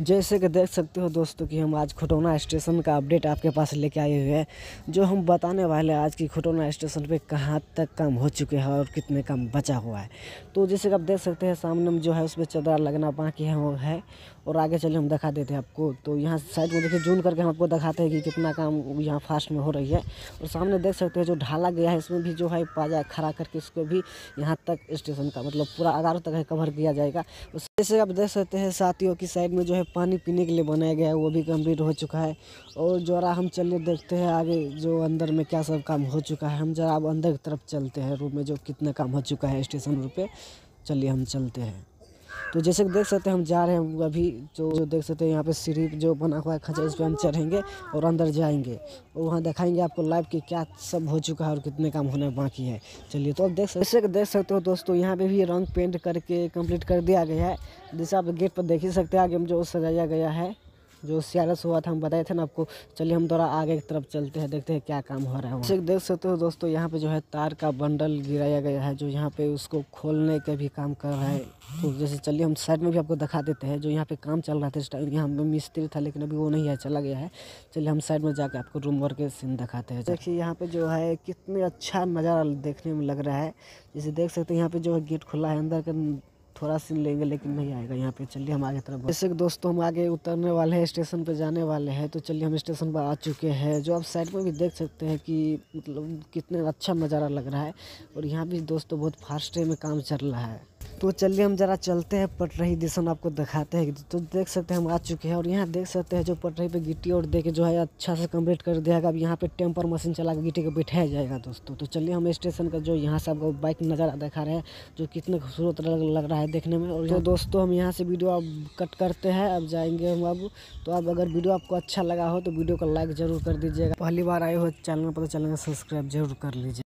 जैसे कि देख सकते हो दोस्तों कि हम आज खुटौना स्टेशन का अपडेट आपके पास लेके आए हुए हैं जो हम बताने वाले आज की खुटौना स्टेशन पे कहाँ तक काम हो चुके हैं और कितने काम बचा हुआ है तो जैसे कि आप देख सकते हैं सामने में जो है उस पर चदरा लगना बाकी है वो है और आगे चले हम दिखा देते हैं आपको तो यहाँ साइड में देखिए जून करके हम आपको दिखाते हैं कि कितना काम यहाँ फास्ट में हो रही है और सामने देख सकते हैं जो ढाला गया है इसमें भी जो है पाजा खड़ा करके इसको भी यहाँ तक स्टेशन का मतलब पूरा आगारों तक है कवर किया जाएगा जैसे आप देख सकते हैं साथियों की साइड में जो है पानी पीने के लिए बनाया गया है वो भी कम्प्लीट हो चुका है और जरा हम चलिए देखते हैं आगे जो अंदर में क्या सब काम हो चुका है हम जरा अब अंदर की तरफ चलते हैं रूम में जो कितना काम हो चुका है स्टेशन रूम पे चलिए हम चलते हैं तो जैसे कि देख सकते हैं हम जा रहे हैं अभी जो तो जो देख सकते हैं यहाँ पे सीढ़ी जो बना हुआ है खचर उस पर हम चढ़ेंगे और अंदर जाएंगे और वहाँ दिखाएंगे आपको लाइव कि क्या सब हो चुका है और कितने काम होने बाकी है चलिए तो अब देख सकते जैसे देख सकते हो दोस्तों यहाँ पर भी रंग पेंट करके कम्प्लीट कर दिया गया है जैसे आप गेट पर देख ही सकते हैं आगे हम जो सजाया गया है जो सियालस हुआ था हम बताए थे ना आपको चलिए हम थोड़ा आगे की तरफ चलते हैं देखते हैं क्या काम हो रहा है देख सकते हो दोस्तों यहाँ पे जो है तार का बंडल गिराया गया है जो यहाँ पे उसको खोलने का भी काम कर रहा है तो जैसे चलिए हम साइड में भी आपको दिखा देते हैं जो यहाँ पे काम चल रहा था इस टाइम यहाँ मिस्त्री था लेकिन अभी वो नहीं है चला गया है चलिए हम साइड में जाके आपको रूम वर्क के सीन दिखाते हैं देखिए यहाँ पे जो है कितने अच्छा नज़ारा देखने में लग रहा है जैसे देख सकते हैं यहाँ पे जो है गेट खुला है अंदर का थोड़ा सीन लेंगे लेकिन नहीं आएगा यहाँ पे चलिए हम आगे तरफ जैसे कि दोस्तों हम आगे उतरने वाले हैं स्टेशन पे जाने वाले हैं तो चलिए हम स्टेशन पर आ चुके हैं जो आप साइड पर भी देख सकते हैं कि मतलब कितना अच्छा नज़ारा लग रहा है और यहाँ भी दोस्तों बहुत फास्ट में काम चल रहा है तो चलिए हम ज़रा चलते हैं पटरही दिशन आपको दिखाते हैं तो देख सकते हैं हम आ चुके हैं और यहाँ देख सकते हैं जो पटरी पे गिट्टी और देखे जो है अच्छा से कंप्लीट कर दिया अब यहाँ पे टेम्पर मशीन चला के गिट्टी को बिठाया जाएगा दोस्तों तो चलिए हम स्टेशन का जो यहाँ से आपको बाइक नज़र दिखा रहे हैं जो कितना खूबसूरत लग, लग रहा है देखने में और जो तो दोस्तों हम यहाँ से वीडियो अब कट करते हैं अब जाएंगे हम अब तो अब अगर वीडियो आपको अच्छा लगा हो तो वीडियो को लाइक ज़रूर कर दीजिएगा पहली बार आए हो चैनल पर तो चैनल सब्सक्राइब जरूर कर लीजिए